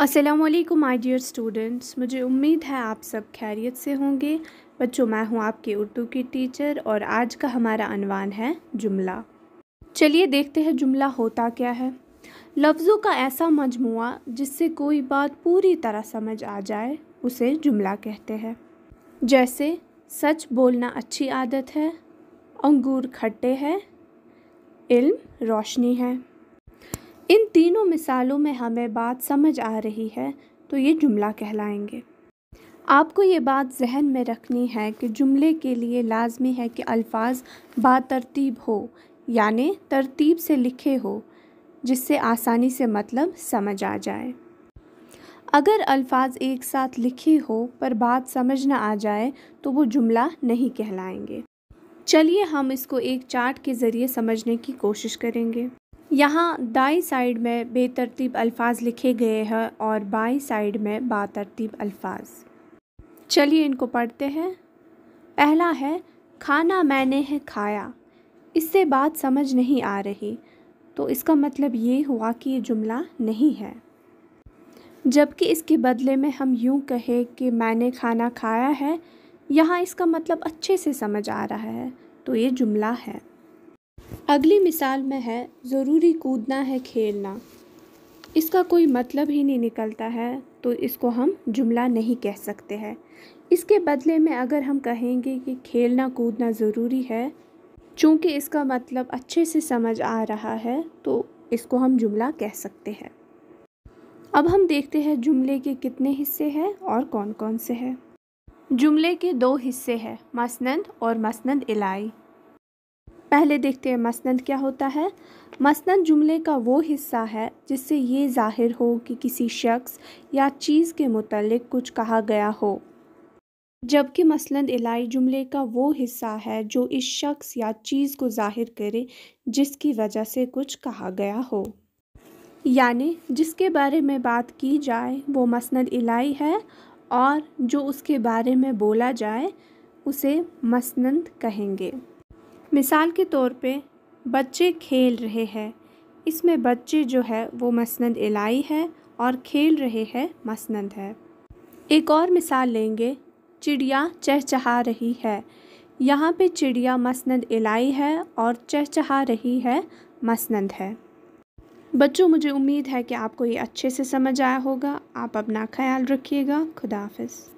Aslam my dear students मुझे उम्मीद है आप सब खैरियत से होंगे बच्चों मैं हूँ आपकी उर्दू की टीचर और आज का हमारा अनवान है जुमला चलिए देखते हैं जुमला होता क्या है लफ्ज़ों का ऐसा मजमु जिससे कोई बात पूरी तरह समझ आ जाए उसे जुमला कहते हैं जैसे सच बोलना अच्छी आदत है अंगूर खट्टे हैं इल्म रोशनी है इन तीनों मिसालों में हमें बात समझ आ रही है तो ये जुमला कहलाएंगे आपको ये बात जहन में रखनी है कि जुमले के लिए लाजमी है कि अल्फाज बातरतीब हो यानि तरतीब से लिखे हो जिससे आसानी से मतलब समझ आ जाए अगर अल्फाज एक साथ लिखे हो पर बात समझ ना आ जाए तो वो जुमला नहीं कहलाएंगे चलिए हम इसको एक चार्ट के ज़रिए समझने की कोशिश करेंगे यहाँ दाई साइड में बेतरतीब अल्फाज लिखे गए हैं और बाई साइड में बातरतीब अल्फाज चलिए इनको पढ़ते हैं पहला है खाना मैंने है खाया इससे बात समझ नहीं आ रही तो इसका मतलब ये हुआ कि ये जुमला नहीं है जबकि इसके बदले में हम यूँ कहें कि मैंने खाना खाया है यहाँ इसका मतलब अच्छे से समझ आ रहा है तो ये जुमला है अगली मिसाल में है ज़रूरी कूदना है खेलना इसका कोई मतलब ही नहीं निकलता है तो इसको हम जुमला नहीं कह सकते हैं इसके बदले में अगर हम कहेंगे कि खेलना कूदना ज़रूरी है चूँकि इसका मतलब अच्छे से समझ आ रहा है तो इसको हम जुमला कह सकते हैं अब हम देखते हैं जुमले के कितने हिस्से हैं और कौन कौन से हैं जुमले के दो हिस्से हैं मसनंद और मसनंद इलाई पहले देखते हैं मसनद क्या होता है मसनद जुमले का वो हिस्सा है जिससे ये ज़ाहिर हो कि किसी शख्स या चीज़ के मुतलक कुछ कहा गया हो जबकि मसलन इलाई जुमले का वो हिस्सा है जो इस शख्स या चीज़ को जाहिर करे जिसकी वजह से कुछ कहा गया हो यानी जिसके बारे में बात की जाए वो मसनद इलाई है और जो उसके बारे में बोला जाए उसे मसनंद कहेंगे मिसाल के तौर पे बच्चे खेल रहे हैं इसमें बच्चे जो है वो मसनद इलाई है और खेल रहे हैं मसनद है एक और मिसाल लेंगे चिड़िया चहचहा रही है यहाँ पे चिड़िया मसनद इलाई है और चहचहा रही है मसनद है बच्चों मुझे उम्मीद है कि आपको ये अच्छे से समझ आया होगा आप अपना ख्याल रखिएगा खुदा हाफिज़